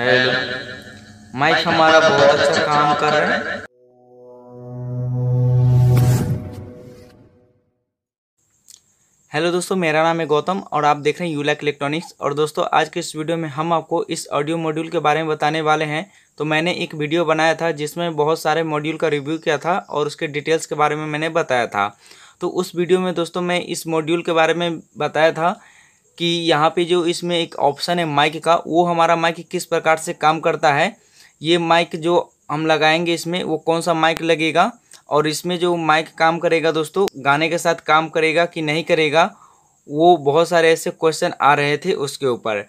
hello mic हमारा बहुत अच्छा काम कर रहा है हेलो दोस्तों मेरा नाम है गौतम और आप देख रहे हैं यूलैक इलेक्ट्रॉनिक्स और दोस्तों आज के इस वीडियो में हम आपको इस ऑडियो मॉड्यूल के बारे में बताने वाले हैं तो मैंने एक वीडियो बनाया था जिसमें बहुत सारे मॉड्यूल का रिव्यू किया था और उसके डिटेल्स के बारे में मैंने बताया था तो उस वीडियो में दोस्तों मैं इस मॉड्यूल के बारे में बताया था कि यहाँ पे जो इसमें एक ऑप्शन है माइक का वो हमारा माइक किस प्रकार से काम करता है ये माइक जो हम लगाएंगे इसमें वो कौन सा माइक लगेगा और इसमें जो माइक काम करेगा दोस्तों गाने के साथ काम करेगा कि नहीं करेगा वो बहुत सारे ऐसे क्वेश्चन आ रहे थे उसके ऊपर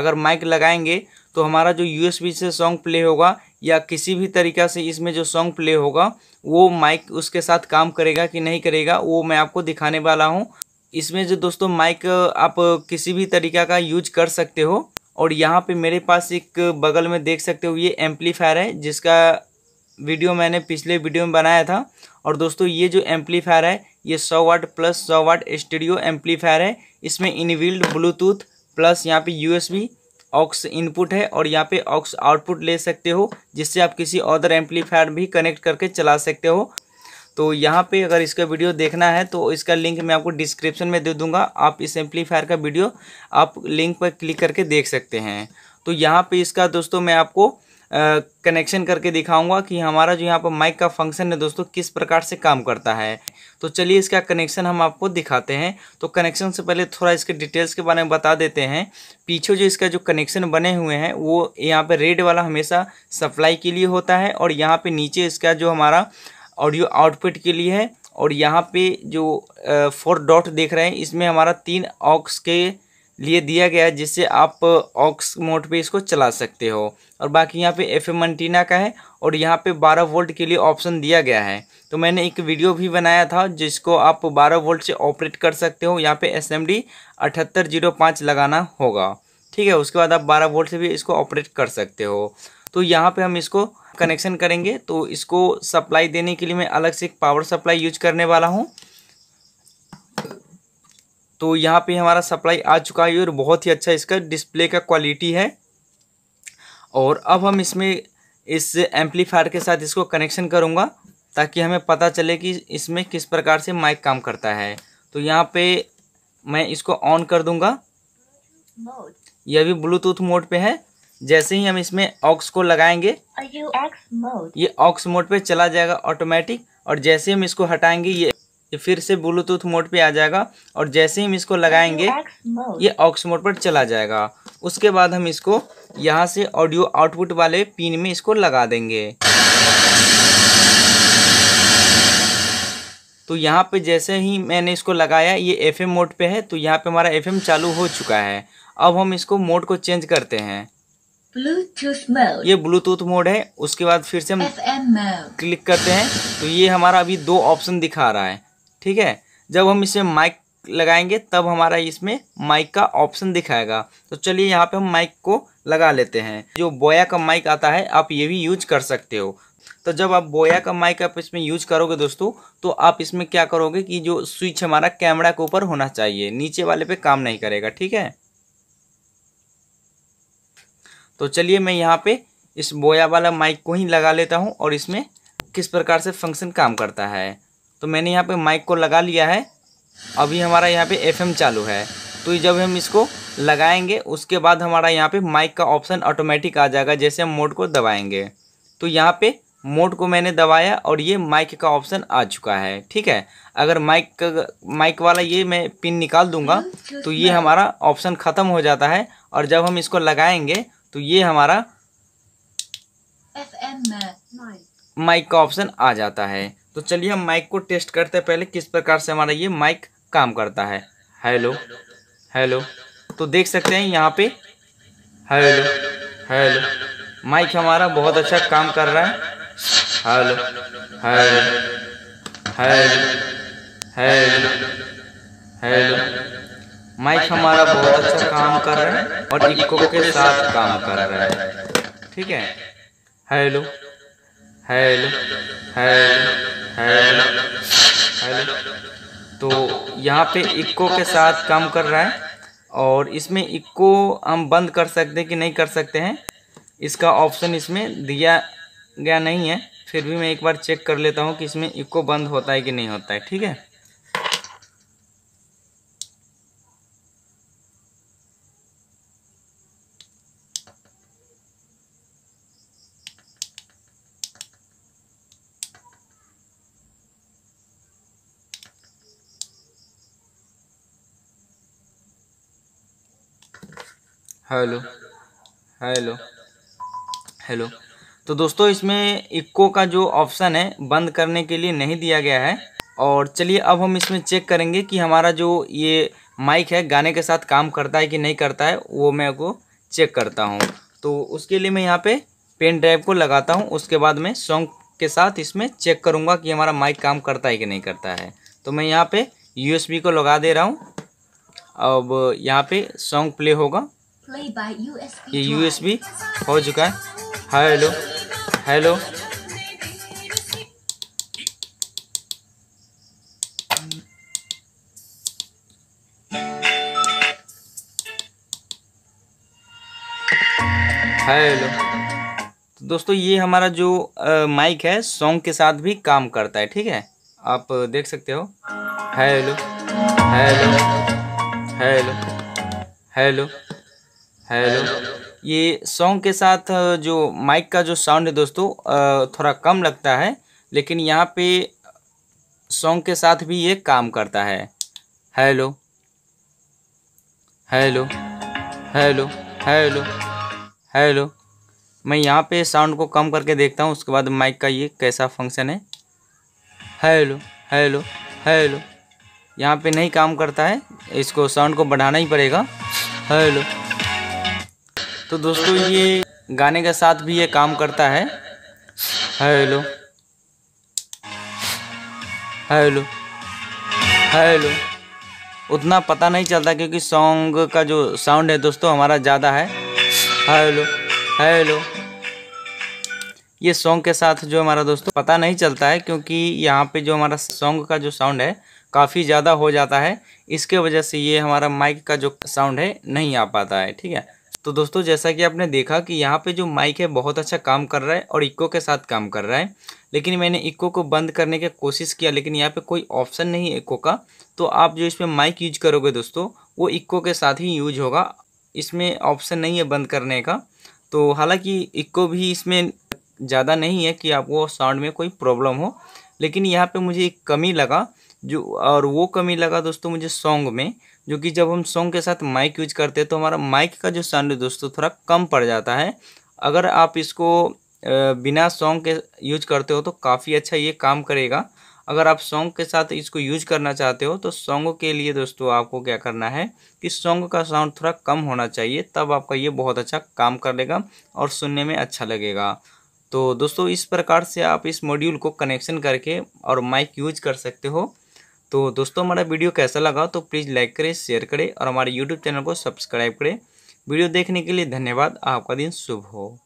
अगर माइक लगाएंगे तो हमारा जो यूएसबी से सॉन्ग प्ले होगा या किसी भी तरीक़ा से इसमें जो सॉन्ग प्ले होगा वो माइक उसके साथ काम करेगा कि नहीं करेगा वो मैं आपको दिखाने वाला हूँ इसमें जो दोस्तों माइक आप किसी भी तरीका का यूज कर सकते हो और यहाँ पे मेरे पास एक बगल में देख सकते हो ये एम्पलीफायर है जिसका वीडियो मैंने पिछले वीडियो में बनाया था और दोस्तों ये जो एम्पलीफायर है ये 100 watt plus 100 watt studio amplifier है इसमें इनविल्ड ब्लूटूथ प्लस यहाँ पे यूएसबी ऑक्स इनपुट है और यहाँ पे ऑक्स आउटपुट ले सकते हो जिससे आप किसी अदर एम्पलीफायर भी कनेक्ट करके चला सकते हो तो यहाँ पे अगर इसका वीडियो देखना है तो इसका लिंक मैं आपको डिस्क्रिप्शन में दे दूंगा आप इस एम्पलीफायर का वीडियो आप लिंक पर क्लिक करके देख सकते हैं तो यहाँ पे इसका दोस्तों मैं आपको कनेक्शन करके दिखाऊंगा कि हमारा जो यहाँ पर माइक का फंक्शन है दोस्तों किस प्रकार से काम करता है तो चलिए इसका कनेक्शन हम आपको दिखाते हैं तो कनेक्शन से पहले थोड़ा इसके डिटेल्स के बारे में बता देते हैं पीछे जो इसका जो कनेक्शन बने हुए हैं वो यहाँ पे रेड वाला हमेशा सप्लाई के लिए होता है और यहाँ पे नीचे इसका जो हमारा ऑडियो आउटपुट के लिए है और यहाँ पे जो फोर डॉट देख रहे हैं इसमें हमारा तीन ऑक्स के लिए दिया गया है जिससे आप ऑक्स मोड पे इसको चला सकते हो और बाकी यहाँ पे एफ एम मंटीना का है और यहाँ पे 12 वोल्ट के लिए ऑप्शन दिया गया है तो मैंने एक वीडियो भी बनाया था जिसको आप 12 वोल्ट से ऑपरेट कर सकते हो यहाँ पे एस एम डी अठहत्तर जीरो पाँच लगाना होगा ठीक है उसके बाद आप बारह वोल्ट से भी इसको ऑपरेट कर सकते हो तो यहाँ पर हम इसको कनेक्शन करेंगे तो इसको सप्लाई देने के लिए मैं अलग से एक पावर सप्लाई यूज करने वाला हूँ तो यहाँ पे हमारा सप्लाई आ चुका है और बहुत ही अच्छा इसका डिस्प्ले का क्वालिटी है और अब हम इसमें इस एम्पलीफायर के साथ इसको कनेक्शन करूँगा ताकि हमें पता चले कि इसमें किस प्रकार से माइक काम करता है तो यहाँ पे मैं इसको ऑन कर दूँगा यह भी ब्लूटूथ मोड पे है जैसे ही हम इसमें ऑक्स को लगाएंगे ये ऑक्स मोड पे चला जाएगा ऑटोमेटिक और जैसे हम इसको हटाएंगे ये फिर से ब्लूटूथ मोड पे आ जाएगा और जैसे ही हम इसको लगाएंगे ये ऑक्स मोड पर चला जाएगा उसके बाद हम इसको यहाँ से ऑडियो आउटपुट वाले पिन में इसको लगा देंगे तो यहाँ पे जैसे ही मैंने इसको लगाया ये एफएम मोड पे है तो यहाँ पे हमारा एफएम चालू हो चुका है अब हम इसको मोड को चेंज करते हैं ब्लूटूथ मोड ये ब्लूटूथ मोड है उसके बाद फिर से हम क्लिक करते हैं तो ये हमारा अभी दो ऑप्शन दिखा रहा है ठीक है जब हम इसमें माइक लगाएंगे तब हमारा इसमें माइक का ऑप्शन दिखाएगा तो चलिए यहाँ पे हम माइक को लगा लेते हैं जो बोया का माइक आता है आप ये भी यूज कर सकते हो तो जब आप बोया का माइक आप इसमें यूज करोगे दोस्तों तो आप इसमें क्या करोगे कि जो स्विच हमारा कैमरा के ऊपर होना चाहिए नीचे वाले पे काम नहीं करेगा ठीक है तो चलिए मैं यहाँ पे इस बोया वाला माइक को ही लगा लेता हूँ और इसमें किस प्रकार से फंक्शन काम करता है तो मैंने यहाँ पे माइक को लगा लिया है अभी हमारा यहाँ पे एफएम चालू है तो जब हम इसको लगाएंगे उसके बाद हमारा यहाँ पे माइक का ऑप्शन ऑटोमेटिक आ जाएगा जैसे हम मोड को दबाएंगे तो यहाँ पे मोड को मैंने दबाया और ये माइक का ऑप्शन आ चुका है ठीक है अगर माइक का माइक वाला ये मैं पिन निकाल दूंगा hmm, तो ये हमारा ऑप्शन ख़त्म हो जाता है और जब हम इसको लगाएंगे तो ये हमारा माइक का ऑप्शन आ जाता है तो चलिए हम माइक को टेस्ट करते हैं पहले किस प्रकार से हमारा ये माइक काम करता है हेलो हेलो तो देख सकते हैं यहाँ पे हेलो हेलो माइक हमारा बहुत अच्छा काम कर रहा है hello hello hello hello hello mic हमारा बहुत अच्छा, अच्छा काम कर रहा है और इको के साथ काम कर रहा है ठीक है hello hello hello hello hello तो यहाँ पे इको के साथ काम कर रहा है और इसमें इको हम बंद कर सकते हैं कि नहीं कर सकते हैं इसका ऑप्शन इसमें दिया गया नहीं है फिर भी मैं एक बार चेक कर लेता हूँ कि इसमें इको बंद होता है कि नहीं होता है ठीक है हेलो हेलो हेलो तो दोस्तों इसमें इक्को का जो ऑप्शन है बंद करने के लिए नहीं दिया गया है और चलिए अब हम इसमें चेक करेंगे कि हमारा जो ये माइक है गाने के साथ काम करता है कि नहीं करता है वो मैं को चेक करता हूँ तो उसके लिए मैं यहाँ पे पेन ड्राइव को लगाता हूँ उसके बाद मैं सॉन्ग के साथ इसमें चेक करूँगा कि हमारा माइक काम करता है कि नहीं करता है तो मैं यहाँ पे यूएसबी को लगा दे रहा हूँ अब यहाँ पे सॉन्ग प्ले होगा ये यूएसबी हो चुका है हेलो हेलो हेलो तो दोस्तों ये हमारा जो आ, माइक है सॉन्ग के साथ भी काम करता है ठीक है आप देख सकते हो hello hello hello hello hello ये सॉन्ग के साथ जो माइक का जो साउंड है दोस्तों थोड़ा कम लगता है लेकिन यहाँ पे सॉन्ग के साथ भी ये काम करता है hello hello hello hello hello मैं यहाँ पे साउंड को कम करके देखता हूँ उसके बाद माइक का ये कैसा फंक्शन है हेलो हेलो हेलो यहाँ पे नहीं काम करता है इसको साउंड को बढ़ाना ही पड़ेगा हेलो तो दोस्तों ये गाने के साथ भी ये काम करता है हेलो हेलो हेलो उतना पता नहीं चलता क्योंकि सॉन्ग का जो साउंड है दोस्तों हमारा ज़्यादा है हेलो हेलो ये सॉन्ग के साथ जो हमारा दोस्तों पता नहीं चलता है क्योंकि यहाँ पे जो हमारा सॉन्ग का जो साउंड है काफ़ी ज़्यादा हो जाता है इसके वजह से ये हमारा माइक का जो साउंड है नहीं आ पाता है ठीक है तो दोस्तों जैसा कि आपने देखा कि यहाँ पे जो माइक है बहुत अच्छा काम कर रहा है और इक्को के साथ काम कर रहा है लेकिन मैंने इक्को को बंद करने की कोशिश किया लेकिन यहाँ पे कोई ऑप्शन नहीं है इक्को का तो आप जो इसमें माइक यूज करोगे दोस्तों वो इक्को के साथ ही यूज होगा इसमें ऑप्शन नहीं है बंद करने का तो हालाँकि इक्को भी इसमें ज़्यादा नहीं है कि आपको साउंड में कोई प्रॉब्लम हो लेकिन यहाँ पर मुझे एक कमी लगा जो और वो कमी लगा दोस्तों मुझे सॉन्ग में जो कि जब हम सॉन्ग के साथ माइक यूज करते हैं तो हमारा माइक का जो साउंड है दोस्तों थोड़ा कम पड़ जाता है अगर आप इसको बिना सॉन्ग के यूज करते हो तो काफ़ी अच्छा ये काम करेगा अगर आप सॉन्ग के साथ इसको यूज करना चाहते हो तो सॉन्ग के लिए दोस्तों आपको क्या करना है कि सॉन्ग का साउंड थोड़ा कम होना चाहिए तब आपका ये बहुत अच्छा काम कर लेगा और सुनने में अच्छा लगेगा तो दोस्तों इस प्रकार से आप इस मॉड्यूल को कनेक्शन करके और माइक यूज कर सकते हो तो दोस्तों हमारा वीडियो कैसा लगा तो प्लीज़ लाइक करें शेयर करें और हमारे यूट्यूब चैनल को सब्सक्राइब करें वीडियो देखने के लिए धन्यवाद आपका दिन शुभ हो